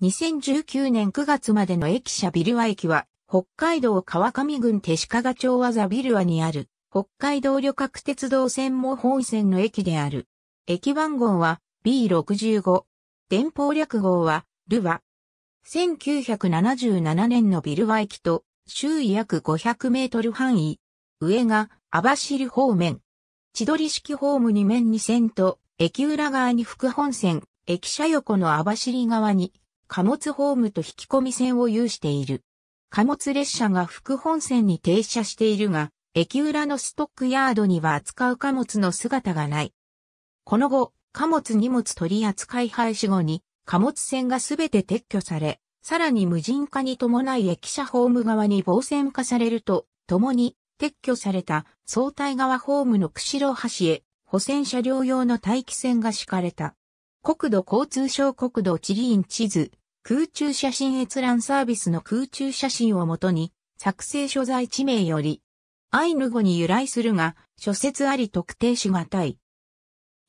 2019年9月までの駅舎ビルワ駅は、北海道川上郡手鹿町技ビルワにある、北海道旅客鉄道線も本線の駅である。駅番号は B65。電報略号は、ルワ。1977年のビルワ駅と、周囲約500メートル範囲。上が、網走方面。千鳥式ホーム2面2線と、駅裏側に副本線、駅舎横の網走側に、貨物ホームと引き込み線を有している。貨物列車が副本線に停車しているが、駅裏のストックヤードには扱う貨物の姿がない。この後、貨物荷物取扱廃止後に、貨物線がすべて撤去され、さらに無人化に伴い駅舎ホーム側に防線化されると、共に撤去された相対側ホームの釧路橋へ補線車両用の待機線が敷かれた。国土交通省国土地理院地図空中写真閲覧サービスの空中写真をもとに、作成所在地名より、アイヌ語に由来するが、諸説あり特定しがたい。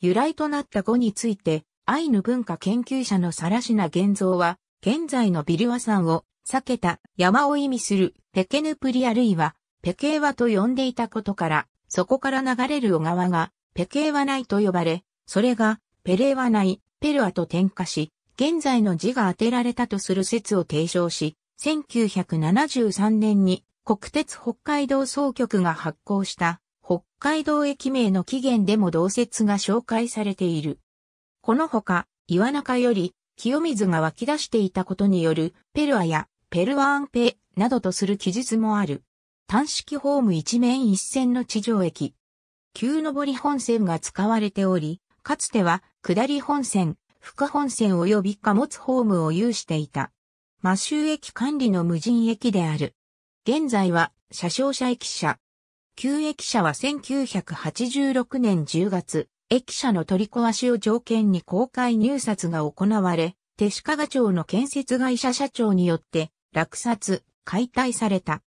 由来となった語について、アイヌ文化研究者の更科現像は、現在のビルワ山を避けた山を意味するペケヌプリあるいはペケーワと呼んでいたことから、そこから流れる小川がペケーワ内と呼ばれ、それがペレーワ内、ペルアと転化し、現在の字が当てられたとする説を提唱し、1973年に国鉄北海道総局が発行した北海道駅名の起源でも同説が紹介されている。このほか、岩中より清水が湧き出していたことによるペルアやペルワンペなどとする記述もある。単式ホーム一面一線の地上駅。旧上り本線が使われており、かつては下り本線、副本線及び貨物ホームを有していた。マシュ駅管理の無人駅である。現在は、車掌車駅舎。旧駅舎は1986年10月、駅舎の取り壊しを条件に公開入札が行われ、手鹿賀町の建設会社社長によって、落札、解体された。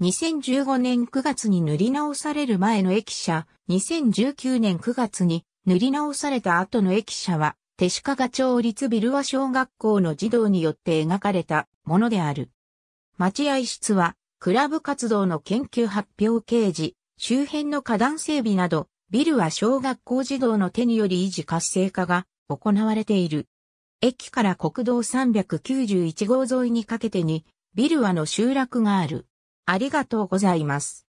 2015年9月に塗り直される前の駅舎、2019年9月に塗り直された後の駅舎は、手鹿賀町立ビルワ小学校の児童によって描かれたものである。待合室は、クラブ活動の研究発表掲示、周辺の花壇整備など、ビルは小学校児童の手により維持活性化が行われている。駅から国道391号沿いにかけてに、ビルワの集落がある。ありがとうございます。